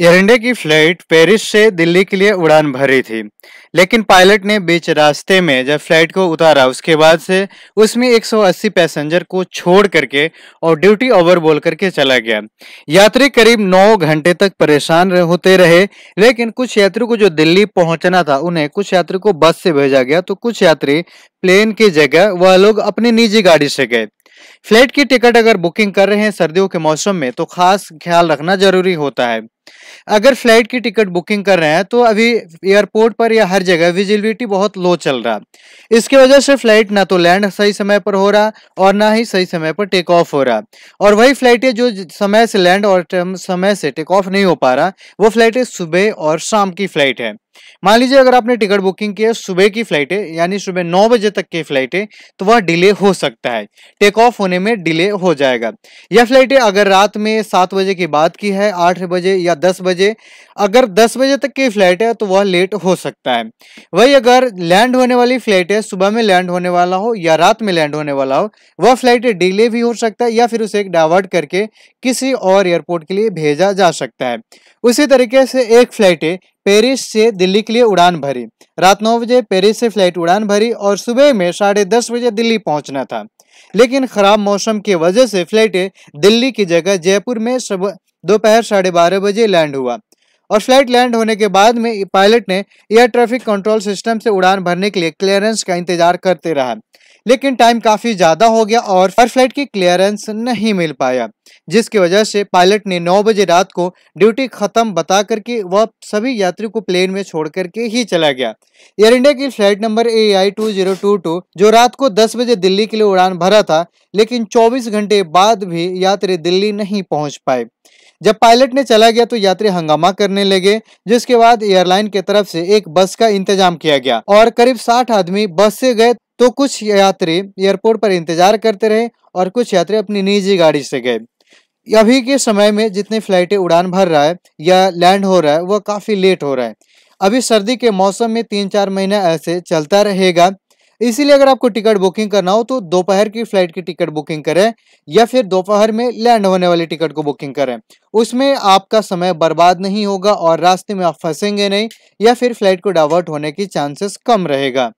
air India की flight Paris से दिल्ली के लिए उड़ान भरी थी लेकिन पायलट ने बीच रास्ते में जब फ्लाइट को उतारा उसके बाद से उसमें 180 पैसेंजर को छोड़ करके और ड्यूटी ओवर बोल करके चला गया यात्री करीब 9 घंटे तक परेशान होते रहे लेकिन कुछ यात्रियों को जो दिल्ली पहुंचना था उन्हें कुछ यात्रियों को बस से भेजा गया तो कुछ यात्री प्लेन की जगह वह लोग अपनी निजी गाड़ी से गए फ्लाइट की टिकट अगर बुकिंग कर रहे हैं सर्दियों के मौसम में तो खास ख्याल रखना जरूरी होता है अगर फ्लाइट की टिकट बुकिंग कर रहे हैं तो अभी एयरपोर्ट पर या हर जगह विजिबिलिटी बहुत लो चल रहा इसकी वजह से फ्लाइट ना तो लैंड सही समय पर हो रहा और ना ही सही समय पर टेक ऑफ हो रहा और वही फ्लाइटें जो समय से लैंड और समय से टेक ऑफ नहीं हो पा रहा वो फ्लाइटें सुबह और शाम की फ्लाइट है मान लीजिए अगर आपने टिकट बुकिंग किया सुबह की फ्लाइट है यानी सुबह नौ बजे तक की फ्लाइट है तो वह डिले हो सकता है टेक ऑफ होने में डिले हो जाएगा यह फ्लाइट अगर रात में सात बजे की बात की है आठ बजे या दस बजे अगर दस बजे तक की फ्लाइट है तो वह लेट हो सकता है वही अगर लैंड होने वाली फ्लाइट है सुबह में लैंड होने वाला हो या रात में लैंड होने वाला हो वह फ्लाइट डिले भी हो सकता है या फिर उसे डाइवर्ट करके किसी और एयरपोर्ट के लिए भेजा जा सकता है उसी तरीके से एक फ्लाइट पेरिस से दिल्ली के लिए उड़ान भरी रात नौ बजे पेरिस से फ्लाइट उड़ान भरी और सुबह में साढ़े दस बजे दिल्ली पहुंचना था लेकिन खराब मौसम की वजह से फ्लाइट दिल्ली की जगह जयपुर में दोपहर साढ़े बारह बजे लैंड हुआ और फ्लाइट लैंड होने के बाद में पायलट ने एयर ट्रैफिक कंट्रोल सिस्टम से उड़ान भरने के लिए क्लियरेंस का इंतजार करते रहा लेकिन टाइम काफ़ी ज़्यादा हो गया और हर फ्लाइट की क्लियरेंस नहीं मिल पाया जिसकी वजह से पायलट ने 9 बजे रात को ड्यूटी ख़त्म बता करके वह सभी यात्रियों को प्लेन में छोड़ करके ही चला गया एयर इंडिया की flight number A I two zero two two जो रात को 10 बजे दिल्ली के लिए उड़ान भरा था लेकिन 24 घंटे बाद भी यात्री दिल्ली नहीं पहुंच पाए जब पायलट ने चला गया तो यात्री हंगामा करने लगे जिसके बाद एयरलाइन की तरफ से एक बस का इंतजाम किया गया और करीब साठ आदमी बस से गए तो कुछ यात्री एयरपोर्ट पर इंतजार करते रहे और कुछ यात्री अपनी निजी गाड़ी से गए अभी के समय में जितनी फ्लाइटें उड़ान भर रहा है या लैंड हो रहा है वह काफ़ी लेट हो रहा है अभी सर्दी के मौसम में तीन चार महीना ऐसे चलता रहेगा इसीलिए अगर आपको टिकट बुकिंग करना हो तो दोपहर की फ्लाइट की टिकट बुकिंग करें या फिर दोपहर में लैंड होने वाली टिकट को बुकिंग करें उसमें आपका समय बर्बाद नहीं होगा और रास्ते में आप फंसेंगे नहीं या फिर फ्लाइट को डाइवर्ट होने की चांसेस कम रहेगा